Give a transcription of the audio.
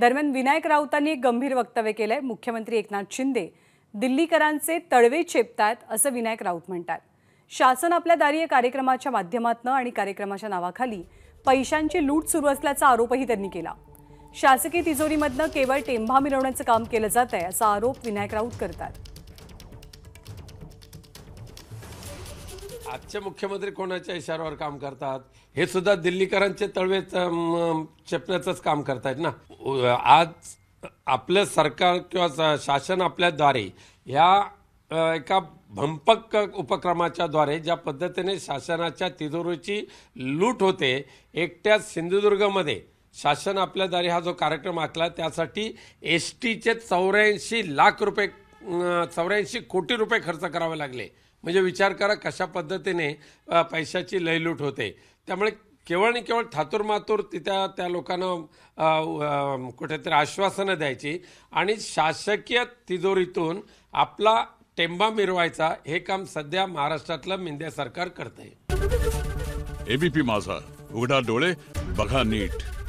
दरम्यान विनायक राऊतांनी एक गंभीर वक्तव्य केलं आहे मुख्यमंत्री एकनाथ शिंदे दिल्लीकरांचे तळवे चेपतायत असं विनायक राऊत म्हणतात शासन आपल्या दारी या कार्यक्रमाच्या माध्यमातनं आणि कार्यक्रमाच्या नावाखाली पैशांची लूट सुरू असल्याचा आरोपही त्यांनी केला शासकीय तिजोरीमधनं केवळ टेंभा मिळवण्याचं काम केलं जात आहे असा आरोप विनायक राऊत करतात आजचे मुख्यमंत्री कोणाच्या इशाऱ्यावर काम करतात हे सुद्धा दिल्लीकरांचे तळवे चपण्याचंच काम करतायत ना आज आपलं सरकार किंवा शासन आपल्याद्वारे ह्या एका भंपक उपक्रमाच्या द्वारे ज्या पद्धतीने शासनाच्या तिजोरीची लूट होते एकट्या सिंधुदुर्गमध्ये शासन आपल्याद्वारे हा जो कार्यक्रम आखला त्यासाठी एस टीचे चौऱ्याऐंशी लाख रुपये चौऱ्याऐंशी कोटी रुपये खर्च करावे लागले म्हणजे विचार करा कशा पद्धतीने पैशाची लयलूट होते त्यामुळे केवळ आणि केवळ थातुरमातूर तिथ्या त्या लोकांना कुठेतरी आश्वासनं द्यायची आणि शासकीय तिजोरीतून आपला टेंबा मिरवायचा हे काम सध्या महाराष्ट्रातलं मिंदे सरकार करत आहे एबीपी माझा उघडा डोळे बघा नीट